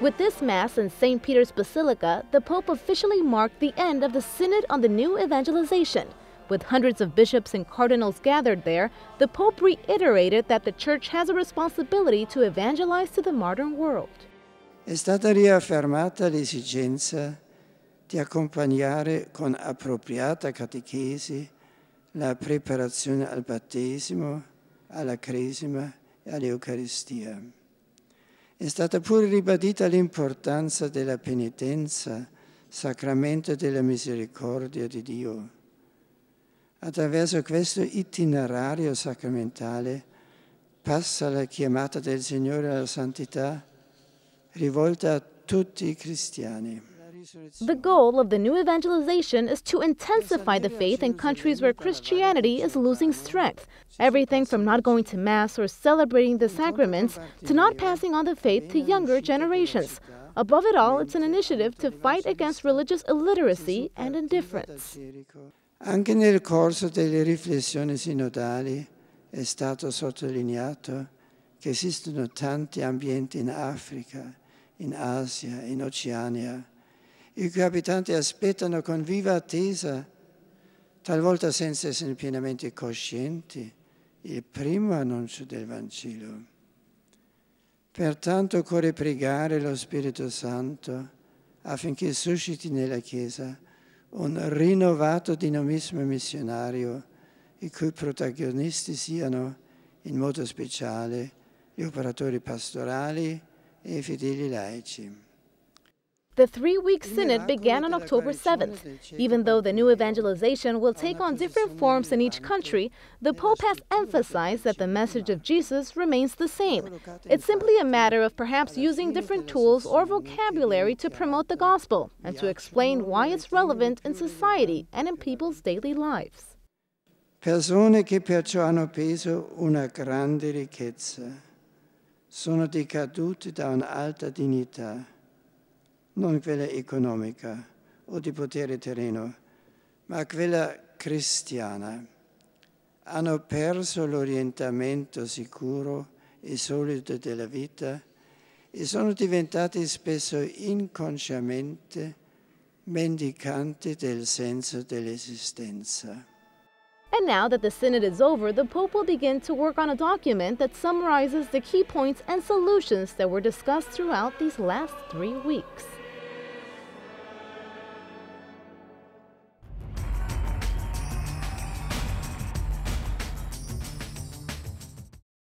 With this Mass in St. Peter's Basilica, the Pope officially marked the end of the Synod on the New Evangelization. With hundreds of bishops and cardinals gathered there, the Pope reiterated that the Church has a responsibility to evangelize to the modern world. È stata riaffermata l'esigenza di accompagnare con appropriata catechesi la preparazione al battesimo, alla cresima e all'Eucaristia. È stata pure ribadita l'importanza della penitenza, sacramento della misericordia di Dio. Attraverso questo itinerario sacramentale passa la chiamata del Signore alla santità rivolta a tutti i cristiani. The goal of the new evangelization is to intensify the faith in countries where Christianity is losing strength. Everything from not going to Mass or celebrating the sacraments to not passing on the faith to younger generations. Above it all, it's an initiative to fight against religious illiteracy and indifference. Anche nel corso delle riflessioni sinodali è stato sottolineato che esistono tanti ambienti in Africa, in Asia, in Oceania i cui abitanti aspettano con viva attesa, talvolta senza essere pienamente coscienti, il primo annuncio del Vangelo. Pertanto occorre pregare lo Spirito Santo affinché susciti nella Chiesa un rinnovato dinamismo missionario i cui protagonisti siano in modo speciale gli operatori pastorali e i fedeli laici. The three week synod began on October 7th. Even though the new evangelization will take on different forms in each country, the Pope has emphasized that the message of Jesus remains the same. It's simply a matter of perhaps using different tools or vocabulary to promote the gospel and to explain why it's relevant in society and in people's daily lives. Persone che perciò hanno peso una grande ricchezza sono decadute da un'alta dignità. non quella economica o di potere terreno, ma quella cristiana. Hanno perso l'orientamento sicuro e solido della vita e sono diventati spesso inconsciamente mendicanti del senso dell'esistenza. And now that the synod is over, the Pope will begin to work on a document that summarizes the key points and solutions that were discussed throughout these last three weeks.